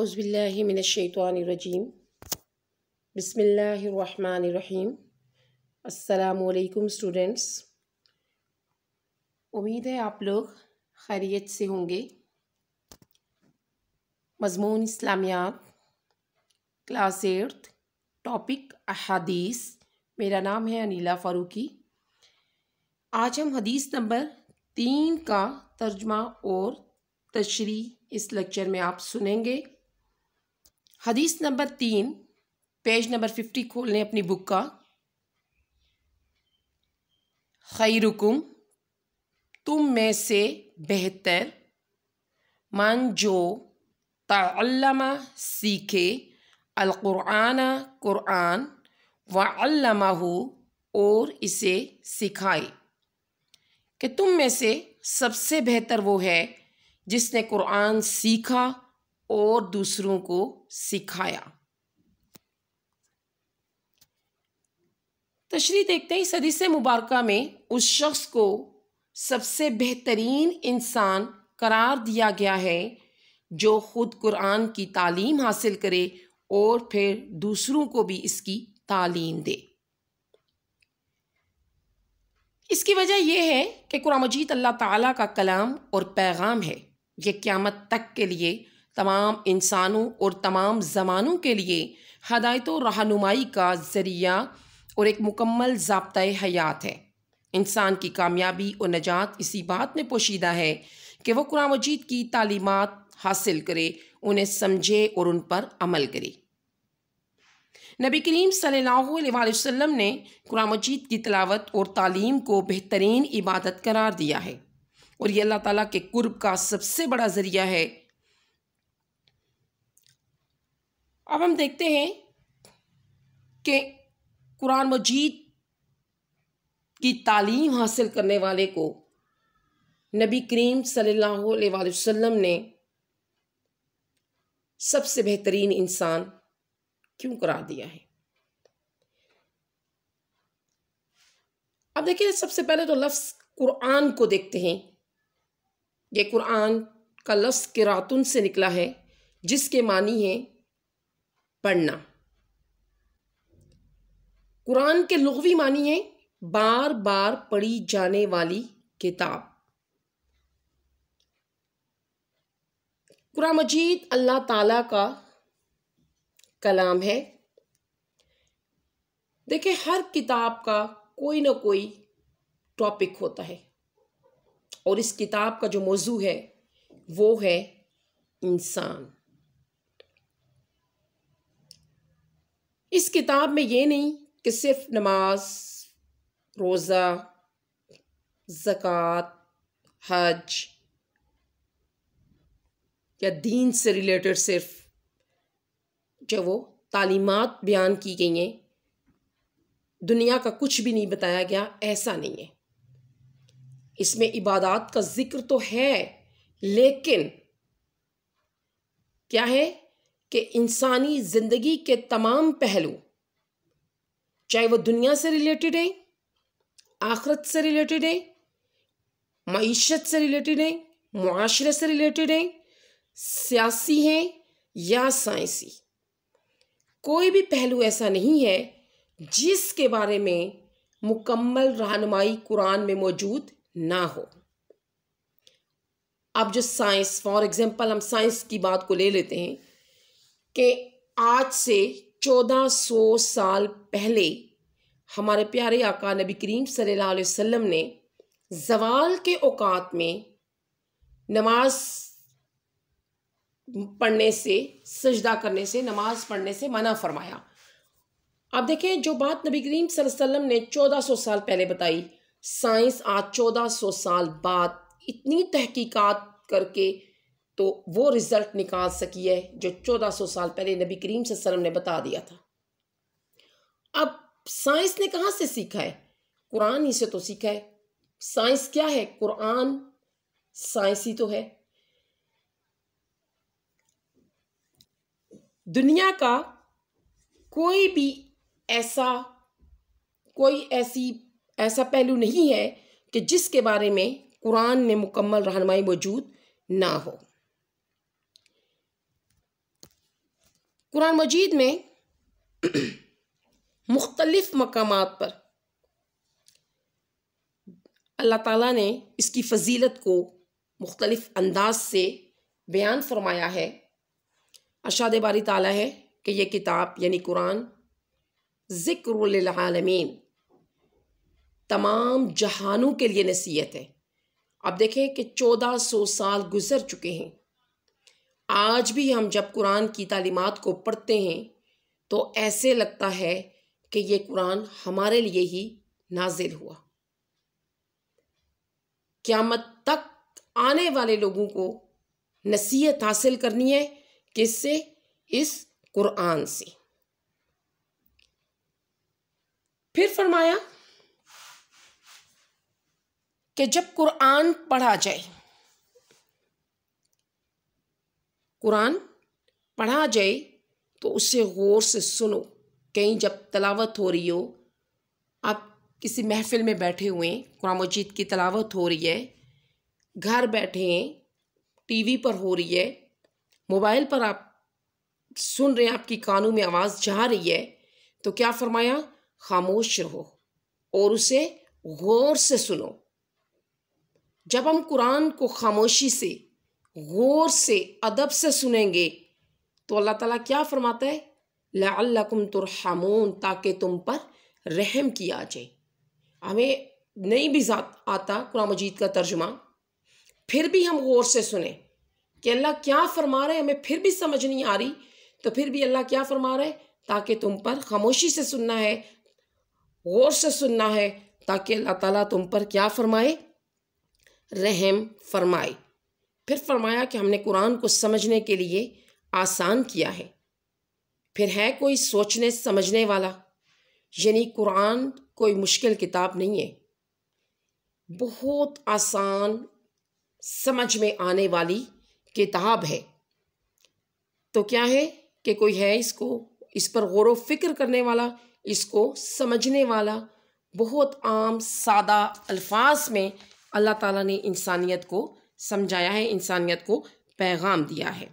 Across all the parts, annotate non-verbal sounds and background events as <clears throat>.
अज़बिल्लिमिनशैतरजीम बसमीम अलकुम स्टूडेंट्स उम्मीद है आप लोग खैरियत से होंगे मजमून इस्लामियात क्लास एर्थ टॉपिक अहादीस मेरा नाम है अनिला फ़ारूकी आज हम हदीस नंबर तीन का तर्जमा और तशरी इस लेक्चर में आप सुनेंगे हदीस नंबर तीन पेज नंबर फिफ्टी खोल लें अपनी बुक का रुकुम तुम में से बेहतर मन जो तमा सीखे अलकुरान कुरान व अल्लामा हो और इसे सिखाए कि तुम में से सबसे बेहतर वो है जिसने कुरान सीखा और दूसरों को सिखाया तशरी देखते हैं सदी से मुबारक में उस शख्स को सबसे बेहतरीन इंसान करार दिया गया है जो ख़ुद कुरान की तालीम हासिल करे और फिर दूसरों को भी इसकी तालीम दे इसकी वजह यह है कि कुरान मजीद अल्लाह ताला का कलाम और पैगाम है ये क़्यामत तक के लिए तमाम इंसानों और तमाम ज़मानों के लिए हदायत रहनुमाई का ज़रिया और एक मुकम्मल जबता हयात है इंसान की कामयाबी और नजात इसी बात में पोशीदा है कि वह कुरान मजीद की तालीमत हासिल करे उन्हें समझे और उन पर अमल करे नबी करीम सल्लाम ने कुरान मजीद की तलावत और तालीम को बेहतरीन इबादत करार दिया है और ये अल्लाह ताला के कुर्ब का सबसे बड़ा ज़रिया है अब हम देखते हैं कि कुरान मजीद की तालीम हासिल करने वाले को नबी करीम सल्लल्लाहु अलैहि वसल्लम ने सबसे बेहतरीन इंसान क्यों करार दिया है अब देखिए सबसे पहले तो लफ्ज़ कुरान को देखते हैं ये कुरान का लफ्ज़ किरातुन से निकला है जिसके मानी हैं पढ़ना कुरान के लघवी मानी है बार बार पढ़ी जाने वाली किताब कुरान मजीद अल्लाह ताला का कलाम है देखिए हर किताब का कोई ना कोई टॉपिक होता है और इस किताब का जो मौजू है वो है इंसान इस किताब में ये नहीं कि सिर्फ नमाज रोज़ा ज़क़़त हज या दीन से रिलेटेड सिर्फ जो वो तालीमत बयान की गई हैं दुनिया का कुछ भी नहीं बताया गया ऐसा नहीं है इसमें इबादत का ज़िक्र तो है लेकिन क्या है कि इंसानी ज़िंदगी के तमाम पहलू चाहे वो दुनिया से रिलेटेड है आखरत से रिलेटेड है मीशत से रिलेटेड है माशरे से रिलेटेड है सियासी हैं या साइंसी कोई भी पहलू ऐसा नहीं है जिसके बारे में मुकम्मल रहनुमाई कुरान में मौजूद ना हो अब जो साइंस फॉर एग्ज़ाम्पल हम साइंस की बात को ले लेते हैं कि आज से 1400 साल पहले हमारे प्यारे आका नबी करीम सल्लल्लाहु अलैहि वसल्लम ने जवाल के औकात में नमाज पढ़ने से सजदा करने से नमाज पढ़ने से मना फरमाया आप देखें जो बात नबी करीम वसल्लम ने 1400 साल पहले बताई साइंस आज 1400 साल बाद इतनी तहकीकात करके तो वो रिज़ल्ट निकाल सकी है जो चौदह सौ साल पहले नबी करीम सेम ने बता दिया था अब साइंस ने कहाँ से सीखा है कुरान ही से तो सीखा है साइंस क्या है कुरान साइंस ही तो है दुनिया का कोई भी ऐसा कोई ऐसी ऐसा पहलू नहीं है कि जिसके बारे में कुरान में मुकम्मल रहनमाई मौजूद ना हो कुरान मजीद में <clears throat> मुख्तलिफ मकाम पर अल्लाह ताला ने इसकी फजीलत को मुख्तलफ़ अंदाज से बयान फरमाया है अरशाद बारी ताला है कि यह किताब यानी कुरान ज़िक्रमीन तमाम जहानों के लिए नसीहत है आप देखें कि चौदह सौ साल गुजर चुके हैं आज भी हम जब कुरान की तालीमत को पढ़ते हैं तो ऐसे लगता है कि ये कुरान हमारे लिए ही नाजिल हुआ क़्यामत तक आने वाले लोगों को नसीहत हासिल करनी है किससे इस कुरान से फिर फरमाया कि जब कुरान पढ़ा जाए कुरान पढ़ा जाए तो उसे गौर से सुनो कहीं जब तलावत हो रही हो आप किसी महफिल में बैठे हुए हैं कुरान मजीद की तलावत हो रही है घर बैठे हैं टीवी पर हो रही है मोबाइल पर आप सुन रहे हैं आपकी कानों में आवाज़ जा रही है तो क्या फरमाया खामोश रहो और उसे गौर से सुनो जब हम कुरान को खामोशी से गौर से अदब से सुनेंगे तो अल्लाह ताला क्या फरमाता है लाकुम तुरहमून ताकि तुम पर रहम किया जाए हमें नहीं भी आता कुरान मजीद का तर्जुमा फिर भी हम गौर से सुने कि अल्लाह क्या फरमा रहे हैं हमें फिर भी समझ नहीं आ रही तो फिर भी अल्लाह क्या फरमा रहे ताकि तुम पर खामोशी से सुनना है गौर से सुनना है ताकि अल्लाह ताला तुम पर क्या फरमाए रहम फरमाए फिर फरमाया कि हमने कुरान को समझने के लिए आसान किया है फिर है कोई सोचने समझने वाला यानी कुरान कोई मुश्किल किताब नहीं है बहुत आसान समझ में आने वाली किताब है तो क्या है कि कोई है इसको इस पर गौर व फिक्र करने वाला इसको समझने वाला बहुत आम सादा अल्फाज में अल्लाह ताला ने इंसानियत को समझाया है इंसानियत को पैगाम दिया है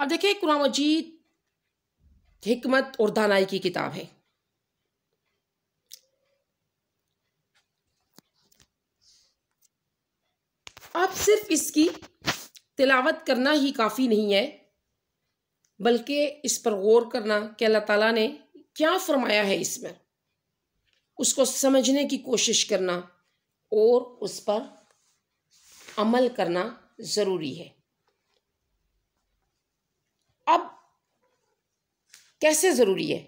अब देखिए कुरान मजीद हमत और दानाई की किताब है आप सिर्फ इसकी तिलावत करना ही काफ़ी नहीं है बल्कि इस पर गौर करना कि अल्लाह ताला ने क्या फरमाया है इसमें उसको समझने की कोशिश करना और उस पर अमल करना ज़रूरी है अब कैसे ज़रूरी है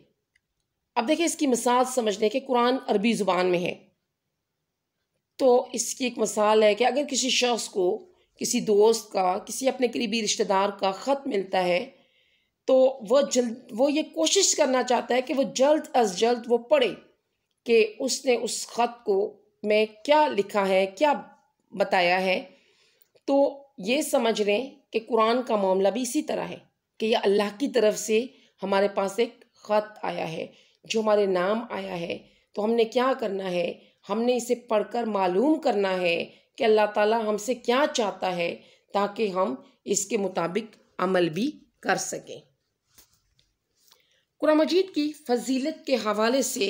अब देखिए इसकी मिसाल समझने के कुरान अरबी ज़ुबान में है तो इसकी एक मिसाल है कि अगर किसी शख्स को किसी दोस्त का किसी अपने करीबी रिश्तेदार का ख़त मिलता है तो वह जल्द वो ये कोशिश करना चाहता है कि वह जल्द अज जल्द वो पढ़े कि उसने उस ख़त को में क्या लिखा है क्या बताया है तो ये समझ लें कि कुरान का मामला भी इसी तरह है कि यह अल्लाह की तरफ से हमारे पास एक ख़त आया है जो हमारे नाम आया है तो हमने क्या करना है हमने इसे पढ़कर मालूम करना है कि अल्लाह ताला हमसे क्या चाहता है ताकि हम इसके मुताबिक अमल भी कर सकें कुरान मजीद की फजीलत के हवाले से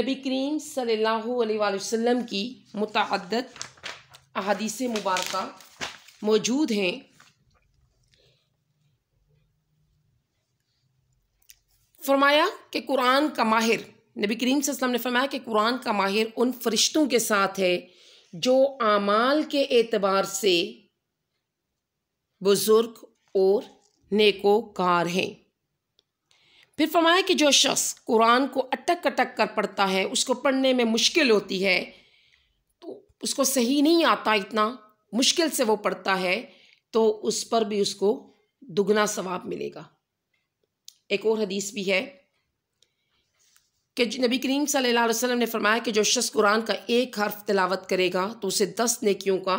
नबी करीम सल्लल्लाहु अलैहि वसल्लम की मुतद अहदीस मुबारक मौजूद हैं फरमाया कि कुरान का माहिर नबी करीम वसल्लम ने फरमाया कि कुरान का माहिर उन फरिश्तों के साथ है जो आमाल के एतबार से बुज़ुर्ग और नेकोकार हैं फिर फरमाया कि जो शख्स कुरान को अटक अटक कर पढ़ता है उसको पढ़ने में मुश्किल होती है उसको सही नहीं आता इतना मुश्किल से वो पढ़ता है तो उस पर भी उसको दुगना सवाब मिलेगा एक और हदीस भी है कि नबी करीम सल्लल्लाहु अलैहि वसल्लम ने फरमाया कि जो शख्स कुरान का एक हर्फ तिलावत करेगा तो उसे दस नेकियों का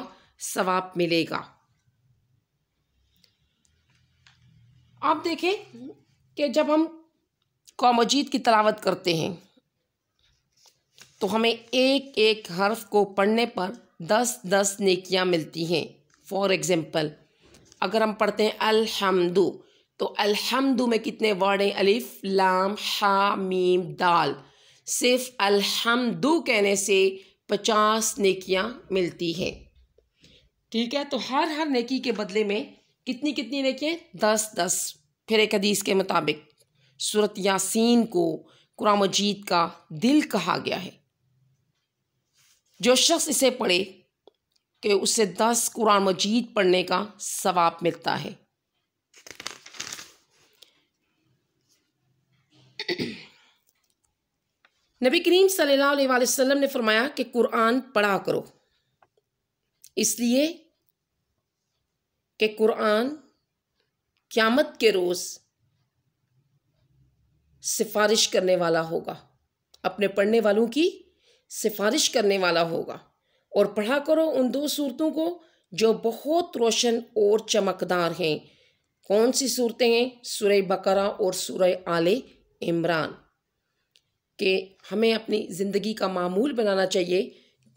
सवाब मिलेगा आप देखें कि जब हम कौमजीद की तलावत करते हैं तो हमें एक एक हर्फ को पढ़ने पर दस दस नेकियां मिलती हैं फॉर एग्ज़ाम्पल अगर हम पढ़ते हैं अलहमदु तो अलहमदु में कितने वर्ड हैं अलिफ लाम हा मीम दाल सिर्फ अलहमदु कहने से पचास नेकियां मिलती हैं ठीक है तो हर हर नेकी के बदले में कितनी कितनी नेकियाँ दस दस फिर एक हदीस के मुताबिक सूरत यासीन को कुरान मजीद का दिल कहा गया है जो शख्स इसे पढ़े कि उसे दस कुरान मजीद पढ़ने का सवाब मिलता है नबी करीम सल्लल्लाहु अलैहि वसल्लम ने फरमाया कि कुरान पढ़ा करो इसलिए कि कुरान क़्यामत के रोज़ सिफारिश करने वाला होगा अपने पढ़ने वालों की सिफारिश करने वाला होगा और पढ़ा करो उन दो सूरतों को जो बहुत रोशन और चमकदार हैं कौन सी सूरतें हैं सुरह बकरा और सुरह आले इमरान के हमें अपनी ज़िंदगी का मामूल बनाना चाहिए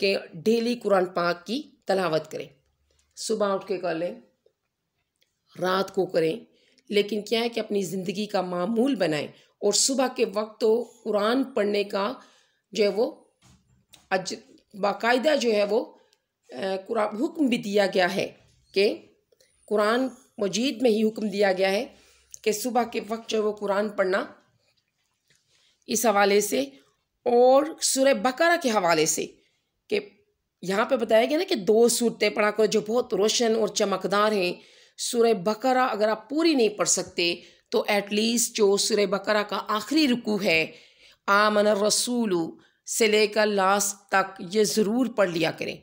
कि डेली कुरान पाक की तलावत करें सुबह उठ के कर लें रात को करें लेकिन क्या है कि अपनी ज़िंदगी का मामूल बनाएं और सुबह के वक्त तो कुरान पढ़ने का जो है वो अज बाकायदा जो है वो कुरान हुक्म भी दिया गया है कि कुरान मजीद में ही हुक्म दिया गया है कि सुबह के वक्त जो है वो कुरान पढ़ना इस हवाले से और सूर्य बकरा के हवाले से कि यहाँ पे बताया गया ना कि दो सूरतें पढ़ा करो जो बहुत रोशन और चमकदार हैं सूर्य बकरा अगर आप पूरी नहीं पढ़ सकते तो एटलीस्ट जो सुर बकरा का आखिरी रुकू है आमन रसूलू से लेकर लास्ट तक ये ज़रूर पढ़ लिया करें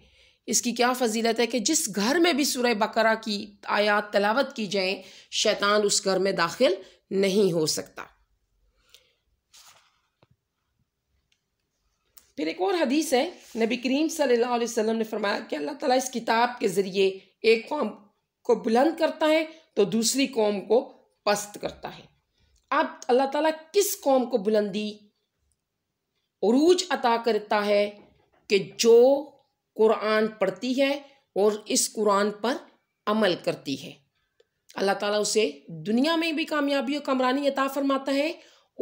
इसकी क्या फजीलत है कि जिस घर में भी सुरह बकरा की आयात तलावत की जाए शैतान उस घर में दाखिल नहीं हो सकता फिर एक और हदीस है नबी करीम सल्लल्लाहु अलैहि वसल्लम ने फरमाया कि अल्लाह ताला इस किताब के ज़रिए एक कौम को बुलंद करता है तो दूसरी कौम को पस्त करता है अब अल्लाह ताला किस कौम को बुलंदी अरूज अता करता है कि जो कुरान पढ़ती है और इस कुरान पर अमल करती है अल्लाह ताला उसे दुनिया में भी कामयाबी और कमरानी अता फरमाता है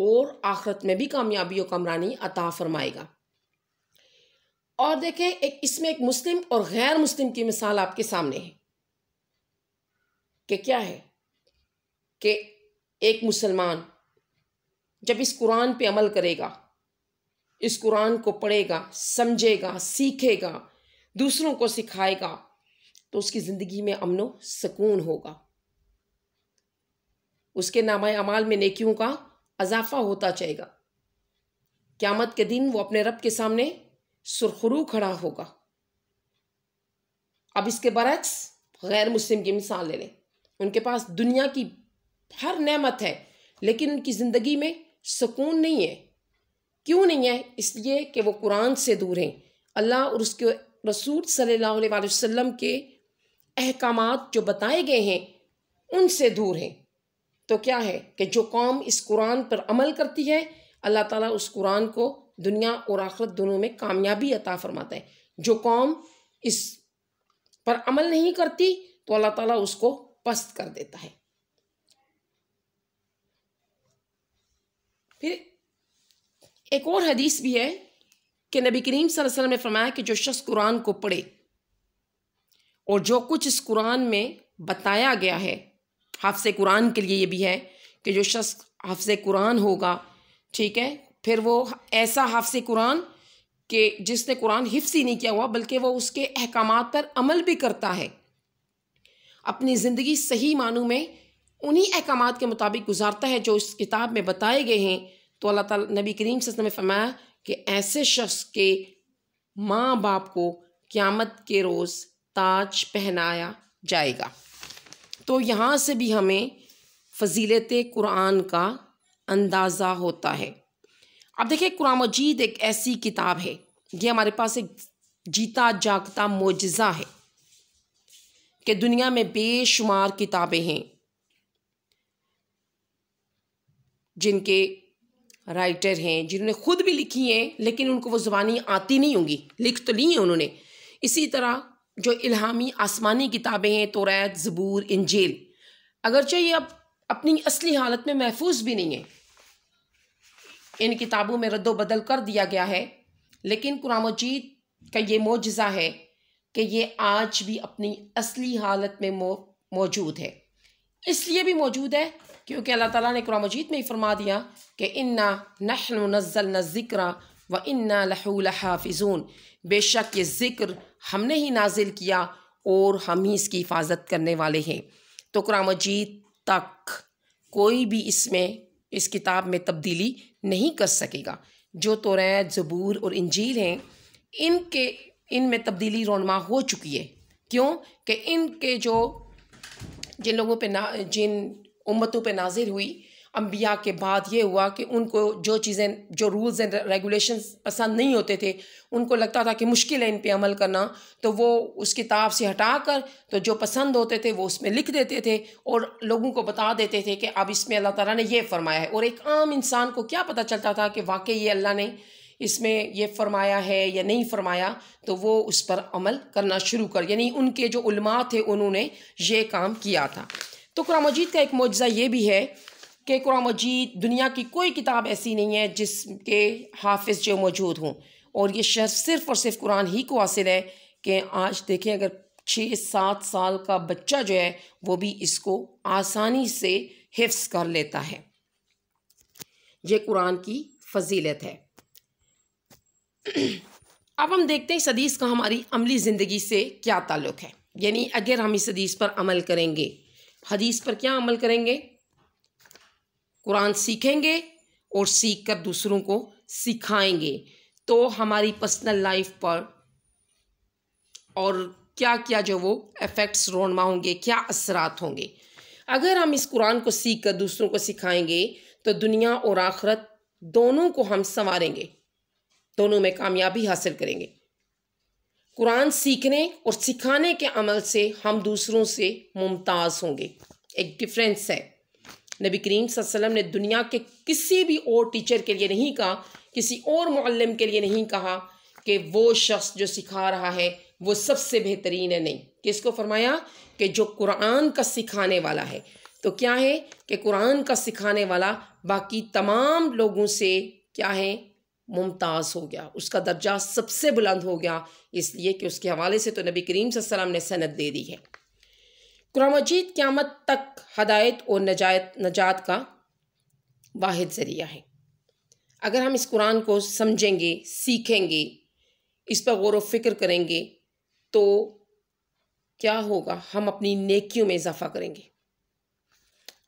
और आखरत में भी कामयाबी और कमरानी अता फरमाएगा और देखें एक इसमें एक मुस्लिम और गैर मुस्लिम की मिसाल आपके सामने है कि क्या है कि एक मुसलमान जब इस कुरान पे अमल करेगा इस कुरान को पढ़ेगा समझेगा सीखेगा दूसरों को सिखाएगा तो उसकी ज़िंदगी में अमनो सकून होगा उसके नामा अमाल में नेकियों का अजाफा होता जाएगा क्यामत के दिन वो अपने रब के सामने सुरखरू खड़ा होगा अब इसके बरक्स गैर मुस्लिम की मिसाल ले लें उनके पास दुनिया की हर नेमत है लेकिन उनकी ज़िंदगी में सुकून नहीं है क्यों नहीं है इसलिए कि वो कुरान से दूर हैं अल्लाह और उसके रसूल सल्लल्लाहु अलैहि वसल्लम के अहकाम जो बताए गए हैं उनसे दूर हैं तो क्या है कि जो कौम इस कुरान पर अमल करती है अल्लाह ताला उस कुरान को दुनिया और आखरत दोनों में कामयाबी अता फरमाता है जो कौम इस पर अमल नहीं करती तो अल्लाह ताला उसको पस्त कर देता है फिर एक और हदीस भी है कि नबी करीम वसल्लम ने फरमाया कि जो शख्स कुरान को पढ़े और जो कुछ इस कुरान में बताया गया है हाफ़ कुरान के लिए ये भी है कि जो शख्स हाफ़ कुरान होगा ठीक है फिर वो ऐसा हाफ़ कुरान कि जिसने कुरान हिफ्स ही नहीं किया हुआ बल्कि वो उसके अहकाम पर अमल भी करता है अपनी ज़िंदगी सही मानों में उन्हीं अहकाम के मुताबिक गुजारता है जो इस किताब में बताए गए हैं तो अल्लाह ताला नबी करीम से ने फरमाया कि ऐसे शख्स के माँ बाप को क़्यामत के रोज़ ताज पहनाया जाएगा तो यहाँ से भी हमें फजीलत कुरान का अंदाज़ा होता है अब देखिए कुरान मजीद एक ऐसी किताब है ये हमारे पास एक जीता जागता मुजजा है कि दुनिया में बेशुमार किताबें हैं जिनके राइटर हैं जिन्होंने खुद भी लिखी हैं लेकिन उनको वो ज़बानी आती नहीं होंगी लिख तो ली हैं उन्होंने इसी तरह जो इल्हामी आसमानी किताबें हैं तो ज़बूर इंजील अगरचे ये अब अपनी असली हालत में महफूज भी नहीं है इन किताबों में रद्दबदल कर दिया गया है लेकिन कुरान मजीद का ये मोजा है कि ये आज भी अपनी असली हालत में मौजूद है इसलिए भी मौजूद है क्योंकि अल्लाह ताला ने कुरान मजीद में ही फरमा दिया कि इन्ना नहन नज़ल न ज़िक्र व इन्ना लहूलहाफिजून बेशक ये ज़िक्र हमने ही नाजिल किया और हम ही इसकी हिफाजत करने वाले हैं तो कुरान मजीद तक कोई भी इसमें इस किताब में तब्दीली नहीं कर सकेगा जो तोरैत ज़बूर और इंजील हैं इनके इन में तब्दीली रोनमा हो चुकी है क्यों कि इनके जो जिन लोगों पे ना जिन उम्मतों पे नाजिल हुई अम्बिया के बाद ये हुआ कि उनको जो चीज़ें जो रूल्स एंड रेगुलेशंस पसंद नहीं होते थे उनको लगता था कि मुश्किल है इन पे अमल करना तो वो उस किताब से हटा कर तो जो पसंद होते थे वो उसमें लिख देते थे और लोगों को बता देते थे कि अब इसमें अल्लाह ताला ने ये फरमाया है और एक आम इंसान को क्या पता चलता था कि वाकई ये अल्लाह ने इसमें ये फरमाया है या नहीं फरमाया तो वो उस पर अमल करना शुरू कर यानी उनके जो उलमा थे उन्होंने ये काम किया था तो कुरान मजीद का एक मुआजा ये भी है कि कुरान मजीद दुनिया की कोई किताब ऐसी नहीं है जिसके हाफिज जो मौजूद हों और ये शहर सिर्फ़ और सिर्फ कुरान ही को हासिल है कि आज देखें अगर छः सात साल का बच्चा जो है वो भी इसको आसानी से हिफ्स कर लेता है ये कुरान की फजीलत है <clears throat> अब हम देखते हैं इस हदीस का हमारी अमली ज़िंदगी से क्या ताल्लुक़ है यानी अगर हम इस हदीस पर अमल करेंगे हदीस पर क्या अमल करेंगे कुरान सीखेंगे और सीख कर दूसरों को सिखाएंगे तो हमारी पर्सनल लाइफ पर और क्या क्या जो वो इफ़ेक्ट्स रोनमा होंगे क्या असरात होंगे अगर हम इस कुरान को सीख कर दूसरों को सिखाएंगे तो दुनिया और आखरत दोनों को हम संवारेंगे दोनों में कामयाबी हासिल करेंगे कुरान सीखने और सिखाने के अमल से हम दूसरों से मुमताज़ होंगे एक डिफरेंस है नबी करीम सल्लम ने दुनिया के किसी भी और टीचर के लिए नहीं कहा किसी और मुल्लम के लिए नहीं कहा कि वो शख्स जो सिखा रहा है वो सबसे बेहतरीन है नहीं किसको फरमाया कि जो कुरान का सिखाने वाला है तो क्या है कि कुरान का सिखाने वाला बाकी तमाम लोगों से क्या है मुमताज़ हो गया उसका दर्जा सबसे बुलंद हो गया इसलिए कि उसके हवाले से तो नबी करीम वसम ने सनत दे दी है कुरान मजीद क़्यामत तक हदायत और नजायत नजात का वाद ज़रिया है अगर हम इस कुरान को समझेंगे सीखेंगे इस पर गौर व करेंगे तो क्या होगा हम अपनी नेकियों में इजाफ़ा करेंगे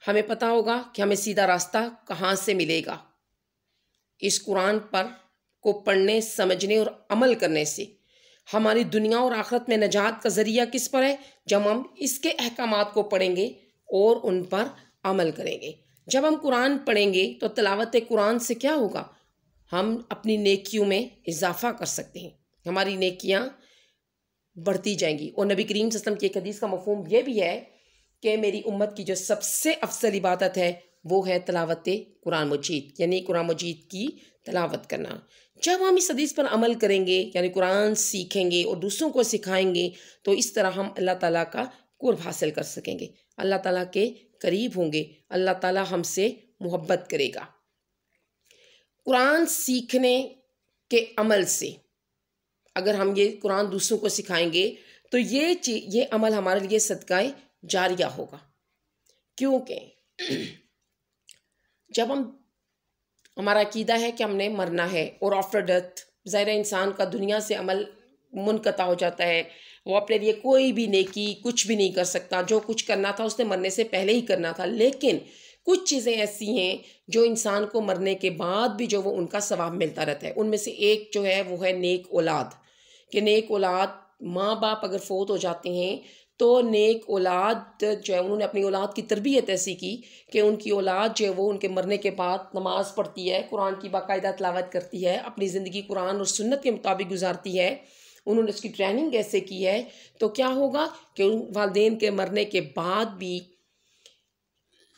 हमें पता होगा कि हमें सीधा रास्ता कहाँ से मिलेगा इस कुरान पर को पढ़ने समझने और अमल करने से हमारी दुनिया और आखरत में नजात का ज़रिया किस पर है जब हम इसके अहकाम को पढ़ेंगे और उन पर अमल करेंगे जब हम कुरान पढ़ेंगे तो तलावत कुरान से क्या होगा हम अपनी नेकियों में इजाफा कर सकते हैं हमारी नेकियां बढ़ती जाएंगी और नबी करीम सस्म की एक हदीस का मफहम यह भी है कि मेरी उम्मत की जो सबसे अफसल इबादत है वो है तलावत कुरान मजीद यानी कुरान मजीद की तलावत करना जब हम इस हदीस पर अमल करेंगे यानी कुरान सीखेंगे और दूसरों को सिखाएंगे तो इस तरह हम अल्लाह ताला का कुर्ब हासिल कर सकेंगे अल्लाह ताला के करीब होंगे अल्लाह ताला हमसे मोहब्बत करेगा कुरान सीखने के अमल से अगर हम ये कुरान दूसरों को सिखाएंगे तो ये चीज ये अमल हमारे लिए सदकाए जारिया होगा क्योंकि जब हम हमारा अकीदा है कि हमने मरना है और आफ्टर डेथ ज़ाहिर इंसान का दुनिया से अमल मुनकता हो जाता है वो अपने लिए कोई भी नेकी कुछ भी नहीं कर सकता जो कुछ करना था उसने मरने से पहले ही करना था लेकिन कुछ चीज़ें ऐसी हैं जो इंसान को मरने के बाद भी जो वो उनका सवाब मिलता रहता है उनमें से एक जो है वो है नेक औलाद कि नेक औलाद माँ बाप अगर फोत हो जाते हैं तो नेक औलाद जो है उन्होंने अपनी औलाद की तरबियत ऐसी की कि उनकी औलाद जो है वो उनके मरने के बाद नमाज़ पढ़ती है कुरान की बाकायदा तलावत करती है अपनी ज़िंदगी कुरान और सुन्नत के मुताबिक गुजारती है उन्होंने उसकी ट्रेनिंग ऐसे की है तो क्या होगा कि उन वालदेन के मरने के बाद भी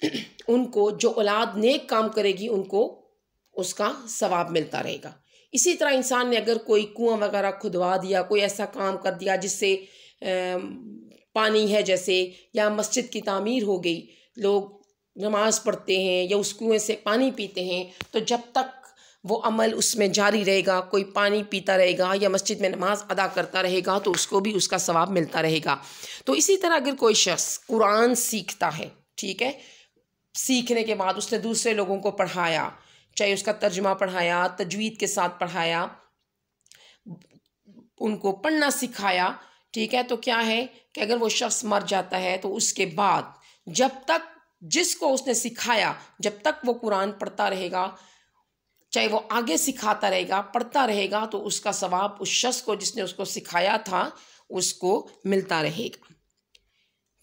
<clears throat> उनको जो औलाद नेक काम करेगी उनको उसका सवाब मिलता रहेगा इसी तरह इंसान ने अगर कोई कुआं वगैरह खुदवा दिया कोई ऐसा काम कर दिया जिससे पानी है जैसे या मस्जिद की तामीर हो गई लोग नमाज़ पढ़ते हैं या उस कुएँ से पानी पीते हैं तो जब तक वो अमल उसमें जारी रहेगा कोई पानी पीता रहेगा या मस्जिद में नमाज़ अदा करता रहेगा तो उसको भी उसका सवाब मिलता रहेगा तो इसी तरह अगर कोई शख्स कुरान सीखता है ठीक है सीखने के बाद उसने दूसरे लोगों को पढ़ाया चाहे उसका तर्जमा पढ़ाया तजवीद के साथ पढ़ाया उनको पढ़ना सिखाया ठीक है तो क्या है कि अगर वो शख्स मर जाता है तो उसके बाद जब तक जिसको उसने सिखाया जब तक वो कुरान पढ़ता रहेगा चाहे वो आगे सिखाता रहेगा पढ़ता रहेगा तो उसका सवाब उस शख्स को जिसने उसको सिखाया था उसको मिलता रहेगा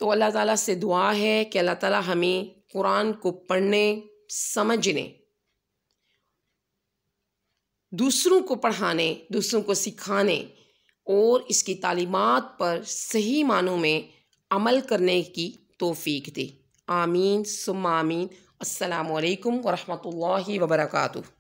तो अल्लाह ताला से दुआ है कि अल्लाह ताला हमें कुरान को पढ़ने समझने दूसरों को पढ़ाने दूसरों को सिखाने और इसकी तालीमत पर सही मानों में अमल करने की तोफ़ी दे आमीन सुमीन आमीन असलकम वरहमल वर्का